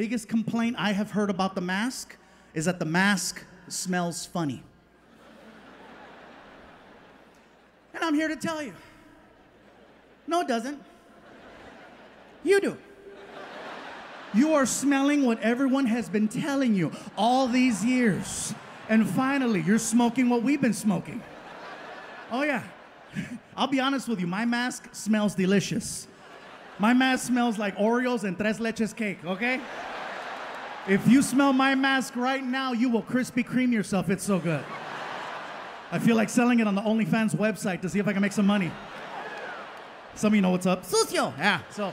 biggest complaint I have heard about the mask is that the mask smells funny. and I'm here to tell you no, it doesn't. You do. You are smelling what everyone has been telling you all these years. And finally, you're smoking what we've been smoking. Oh, yeah. I'll be honest with you, my mask smells delicious. My mask smells like Oreos and tres leches cake, okay? If you smell my mask right now, you will Krispy Kreme yourself. It's so good. I feel like selling it on the OnlyFans website to see if I can make some money. Some of you know what's up. Sucio! Yeah, so.